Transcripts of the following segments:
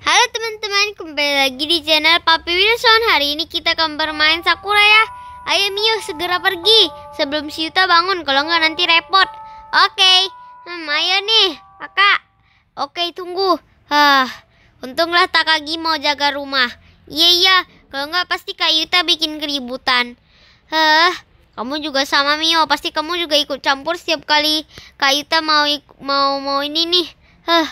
Halo teman-teman, kembali lagi di channel Papi Wilson Hari ini kita akan bermain Sakura ya Ayo Mio, segera pergi Sebelum si Yuta bangun, kalau nggak nanti repot Oke, okay. hmm, ayo nih, kakak Oke, okay, tunggu Hah, Untunglah Takagi mau jaga rumah Iya, iya, kalau nggak pasti Kak Yuta bikin keributan Hah, kamu juga sama Mio, pasti kamu juga ikut campur setiap kali Kak Yuta mau mau mau ini nih. Hah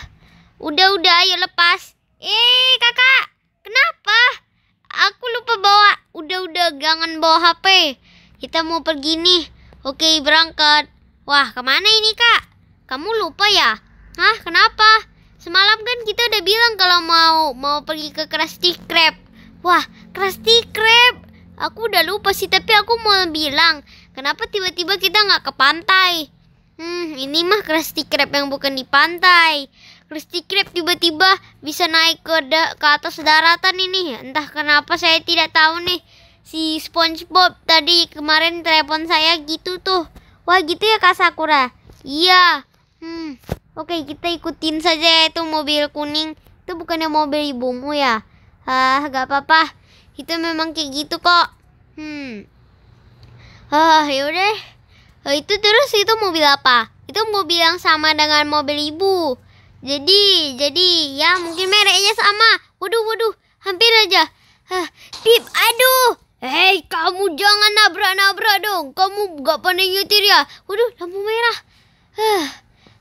Udah udah ayo lepas. Eh, kakak, kenapa? Aku lupa bawa. Udah-udah, jangan bawa HP. Kita mau pergi nih. Oke, berangkat. Wah, kemana ini, Kak? Kamu lupa ya? Hah, kenapa? Semalam kan kita udah bilang kalau mau mau pergi ke Krusty Krab. Wah, Krusty Krab. Aku udah lupa sih, tapi aku mau bilang. Kenapa tiba-tiba kita nggak ke pantai? Hmm, ini mah Krusty Krab yang bukan di pantai. Krusty Krab tiba-tiba bisa naik ke, da ke atas daratan ini. Entah kenapa saya tidak tahu nih. Si SpongeBob tadi kemarin telepon saya gitu tuh. Wah gitu ya Kak Sakura? Iya. Hmm. Oke kita ikutin saja ya itu mobil kuning. Itu bukannya mobil ibumu ya? Ah gak apa-apa. Itu memang kayak gitu kok. Hmm. Ah yaudah. Ah, itu terus itu mobil apa? Itu mobil yang sama dengan mobil ibu. Jadi, jadi ya mungkin mereknya sama. Waduh, waduh, hampir aja. Hah, Pip, aduh. Hei, kamu jangan nabrak-nabrak dong. Kamu gak pandai nyetir ya. Waduh, lampu merah. Hah,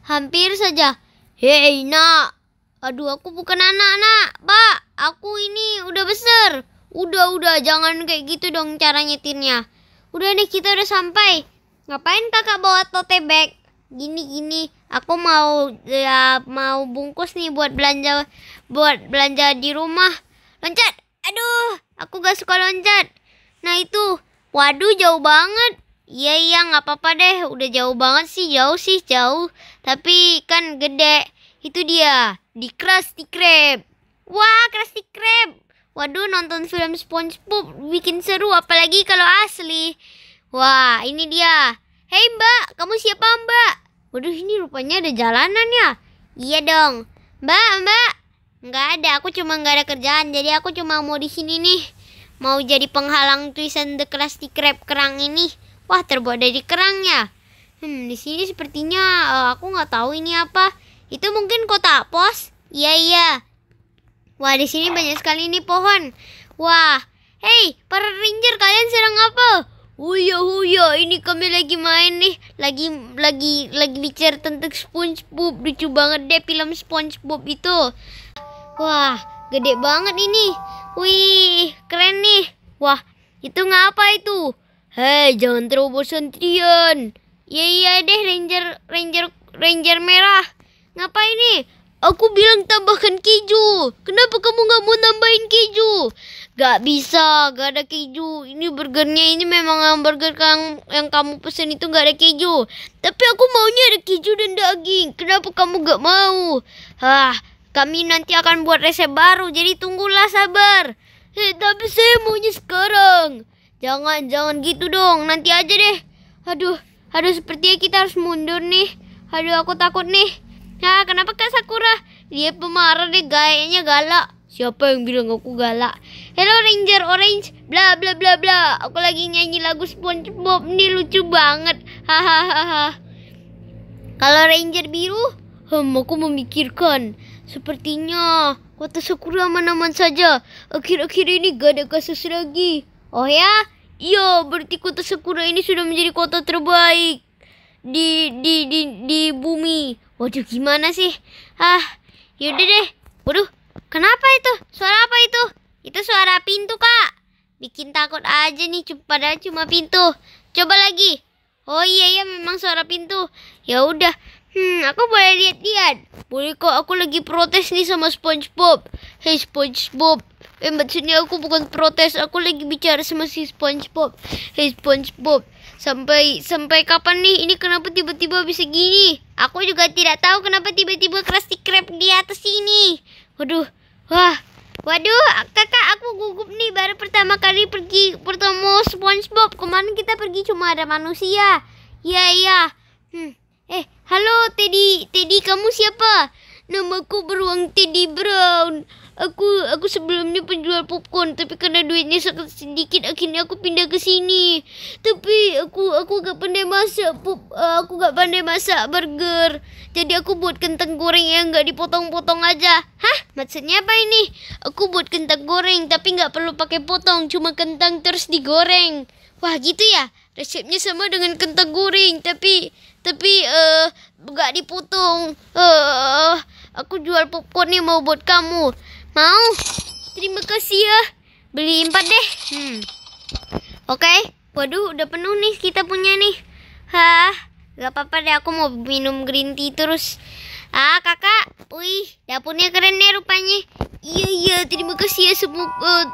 hampir saja. Hei, nak. Aduh, aku bukan anak, anak Pak, aku ini udah besar. Udah, udah, jangan kayak gitu dong cara nyetirnya. Udah deh, kita udah sampai. Ngapain kakak bawa tote bag? gini gini aku mau ya mau bungkus nih buat belanja buat belanja di rumah loncat aduh aku gak suka loncat nah itu waduh jauh banget iya iya nggak apa-apa deh udah jauh banget sih jauh sih jauh tapi kan gede itu dia di Krusty Krab wah Krusty Krab waduh nonton film SpongeBob bikin seru apalagi kalau asli wah ini dia Hei mbak, kamu siapa mbak? Waduh ini rupanya ada jalanan ya Iya dong Mbak, mbak Nggak ada, aku cuma nggak ada kerjaan Jadi aku cuma mau di sini nih Mau jadi penghalang tulisan The Krusty Krab kerang ini Wah terbuat dari kerang ya Hmm, di sini sepertinya uh, aku nggak tahu ini apa. Itu mungkin kota pos? Iya iya. Wah, di sini banyak sekali nih pohon. Wah, hei para ranger kalian sedang apa? Huyo huyo, ini kami lagi main nih, lagi lagi lagi bicara tentang SpongeBob. Lucu banget deh film SpongeBob itu. Wah, gede banget ini. Wih, keren nih. Wah, itu ngapa itu? Hei, jangan terlalu Trion. Iya iya deh Ranger Ranger Ranger merah. Ngapa ini? Aku bilang tambahkan keju. Kenapa kamu nggak mau nambahin keju? Gak bisa, gak ada keju. Ini burgernya ini memang burger yang, yang kamu pesen itu gak ada keju. Tapi aku maunya ada keju dan daging. Kenapa kamu gak mau? Hah, kami nanti akan buat resep baru. Jadi tunggulah sabar. Eh, tapi saya maunya sekarang. Jangan, jangan gitu dong. Nanti aja deh. Aduh, aduh sepertinya kita harus mundur nih. Aduh, aku takut nih. Nah, kenapa Kak Sakura? Dia pemarah deh, gayanya galak. Siapa yang bilang aku galak? Hello Ranger Orange, bla bla bla bla. Aku lagi nyanyi lagu SpongeBob nih lucu banget. Hahaha. Kalau Ranger biru, hmm, aku memikirkan. Sepertinya kota Sakura aman-aman saja. Akhir-akhir ini gak ada kasus lagi. Oh ya? Iya, berarti kota Sakura ini sudah menjadi kota terbaik di di di di bumi. Waduh, gimana sih? Ah, yaudah deh. Waduh, Kenapa itu? Suara apa itu? Itu suara pintu, Kak. Bikin takut aja nih, padahal cuma pintu. Coba lagi. Oh iya ya memang suara pintu. Ya udah. Hmm, aku boleh lihat-lihat. Boleh kok, aku lagi protes nih sama SpongeBob. Hey SpongeBob. Eh, maksudnya aku bukan protes, aku lagi bicara sama si SpongeBob. Hey SpongeBob. Sampai sampai kapan nih ini kenapa tiba-tiba bisa gini? Aku juga tidak tahu kenapa tiba-tiba Krusty Krab di atas sini. Waduh, Wah, waduh, kakak aku gugup nih baru pertama kali pergi bertemu SpongeBob. Kemarin kita pergi cuma ada manusia. Iya, iya. Hmm. Eh, halo Teddy, Teddy kamu siapa? Namaku beruang Teddy Brown. Aku aku sebelumnya penjual popcorn, tapi karena duitnya sangat sedikit akhirnya aku pindah ke sini. Tapi aku aku gak pandai masak pop, uh, eh, aku gak pandai masak burger. Jadi aku buat kentang goreng yang gak dipotong-potong aja. Hah? Maksudnya apa ini? Aku buat kentang goreng tapi gak perlu pakai potong, cuma kentang terus digoreng. Wah, gitu ya? Resepnya sama dengan kentang goreng tapi tapi eh uh, gak dipotong. Eh uh, aku jual popcorn yang mau buat kamu. Mau? Terima kasih ya. Beli empat deh. Hmm. Oke. Okay. Waduh, udah penuh nih kita punya nih. Hah, gak apa-apa deh aku mau minum green tea terus. Ah, kakak. Wih, dapurnya keren nih ya rupanya. Iya, iya, terima kasih ya semua.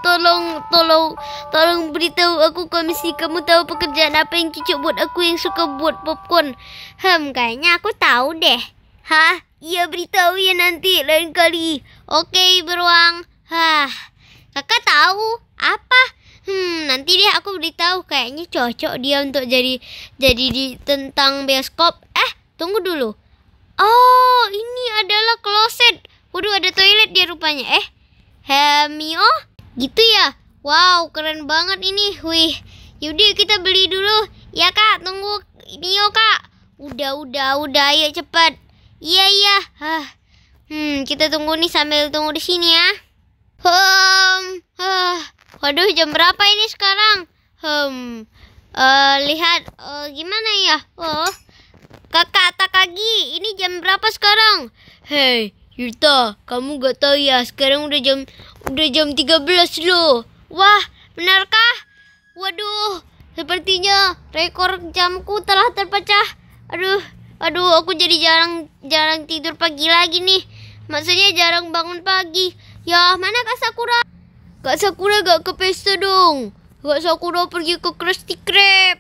tolong, tolong, tolong beritahu aku kalau misalnya kamu tahu pekerjaan apa yang cocok buat aku yang suka buat popcorn. Hmm, kayaknya aku tahu deh. Hah, Iya beritahu ya nanti lain kali. Oke beruang. Hah, kakak tahu apa? Hmm, nanti dia aku beritahu kayaknya cocok dia untuk jadi jadi di tentang bioskop. Eh, tunggu dulu. Oh, ini adalah kloset. Waduh, ada toilet dia rupanya. Eh, Hemio? Gitu ya? Wow, keren banget ini. Wih, yaudah kita beli dulu. Ya kak, tunggu Mio kak. Udah, udah, udah, ayo cepat. Iya iya. Ah. Hmm, kita tunggu nih sambil tunggu di sini ya. Hmm. Huh. Ah. Waduh, jam berapa ini sekarang? Hmm. Uh, lihat uh, gimana ya? Oh. Kakak Takagi, ini jam berapa sekarang? Hei, Yuta, kamu gak tahu ya, sekarang udah jam udah jam tiga belas loh. Wah, benarkah? Waduh, sepertinya rekor jamku telah terpecah. Aduh, Aduh, aku jadi jarang jarang tidur pagi lagi nih. Maksudnya jarang bangun pagi. Ya, mana Kak Sakura? Kak Sakura gak ke pesta dong. Kak Sakura pergi ke Krusty Krab.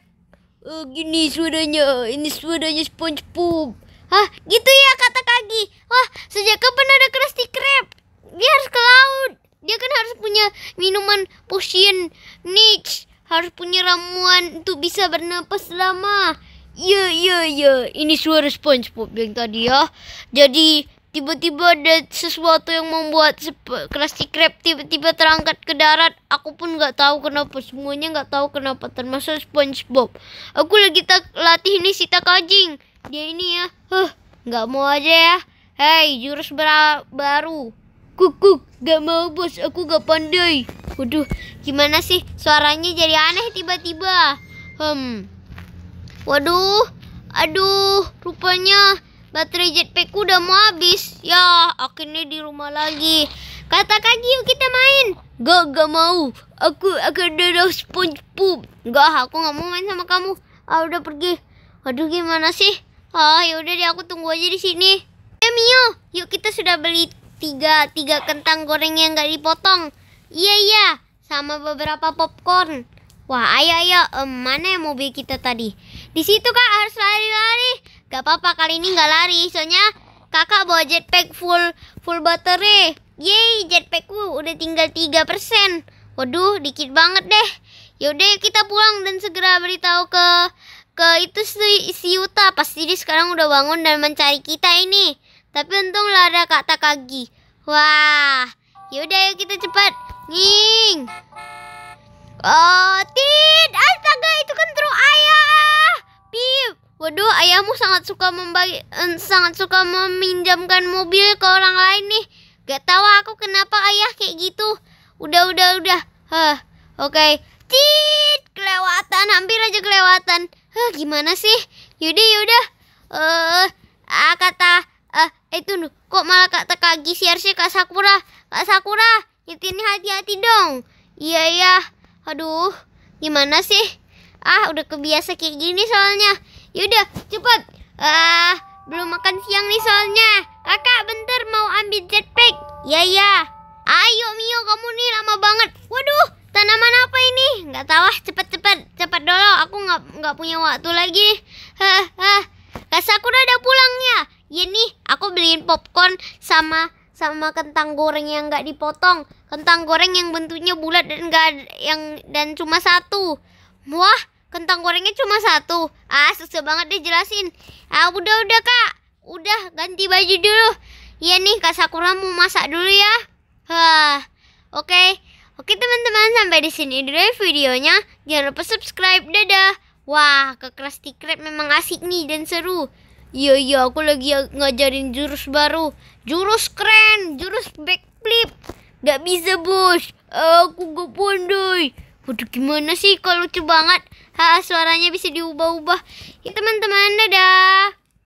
Uh, gini suaranya, ini suaranya SpongeBob. Hah, gitu ya kata Kagi. Wah, sejak kapan ada Krusty Krab? Dia harus ke laut. Dia kan harus punya minuman potion niche. Harus punya ramuan untuk bisa bernapas lama. Ya, ya, ya. Ini suara SpongeBob yang tadi ya. Jadi tiba-tiba ada sesuatu yang membuat Krusty Krab tiba-tiba terangkat ke darat. Aku pun nggak tahu kenapa semuanya nggak tahu kenapa termasuk SpongeBob. Aku lagi tak latih ini si Takajing. Dia ini ya, huh, nggak mau aja ya. Hei, jurus baru. Kukuk, gak mau bos, aku gak pandai. Waduh, gimana sih suaranya jadi aneh tiba-tiba. Hmm, Waduh, aduh, rupanya baterai jetpack udah mau habis. Ya, akhirnya di rumah lagi. Kata kaki yuk kita main. Gak, gak mau. Aku akan ada SpongeBob. Gak, aku gak mau main sama kamu. Ah, udah pergi. Aduh, gimana sih? Ah, yaudah deh, aku tunggu aja di sini. Eh, Mio, yuk kita sudah beli tiga, tiga kentang goreng yang gak dipotong. Iya, iya. Sama beberapa popcorn. Wah, ayo, ayo. Um, mana yang mobil kita tadi? Di situ kak harus lari-lari. Gak apa-apa kali ini nggak lari. Soalnya kakak bawa jetpack full full baterai. Yeay jetpackku udah tinggal 3%. Waduh dikit banget deh. Yaudah kita pulang dan segera beritahu ke ke itu si, si Yuta. Pasti dia sekarang udah bangun dan mencari kita ini. Tapi untunglah ada kak Takagi. Wah, yaudah yuk kita cepat. nih. Oh, Waduh, ayahmu sangat suka membagi, eh, sangat suka meminjamkan mobil ke orang lain nih. Gak tahu aku kenapa ayah kayak gitu. Udah, udah, udah. Hah, oke. Okay. Cit, kelewatan, hampir aja kelewatan. Hah, gimana sih? Yaudah, yaudah. Eh, uh, ah, kata, eh, uh, itu nuh. Kok malah kata Kak siar sih Kak Sakura. Kak Sakura, ini hati-hati dong. Iya, iya. Aduh, gimana sih? Ah, udah kebiasa kayak gini soalnya. Yaudah, cepet. Ah, belum makan siang nih soalnya. Kakak, bentar mau ambil jetpack. Ya, ya. Ayo Mio, kamu nih lama banget. Waduh, tanaman apa ini? Nggak tahu ah, cepet-cepet. Cepet dulu, aku nggak nggak punya waktu lagi. Hah, hah. aku udah pulang ya? Ya nih, aku beliin popcorn sama sama kentang goreng yang nggak dipotong kentang goreng yang bentuknya bulat dan nggak yang dan cuma satu wah Kentang gorengnya cuma satu. Ah, susah banget deh jelasin. Ah, udah udah Kak. Udah ganti baju dulu. Iya nih Kak Sakura mau masak dulu ya. Hah. Oke. Oke teman-teman, sampai di sini dulu ya videonya. Jangan lupa subscribe. Dadah. Wah, ke Krusty Krab memang asik nih dan seru. Iya iya, aku lagi ngajarin jurus baru. Jurus keren, jurus backflip. Gak bisa bos, aku gak pandai. Waduh gimana sih kalau lucu banget ha, Suaranya bisa diubah-ubah Ya teman-teman dadah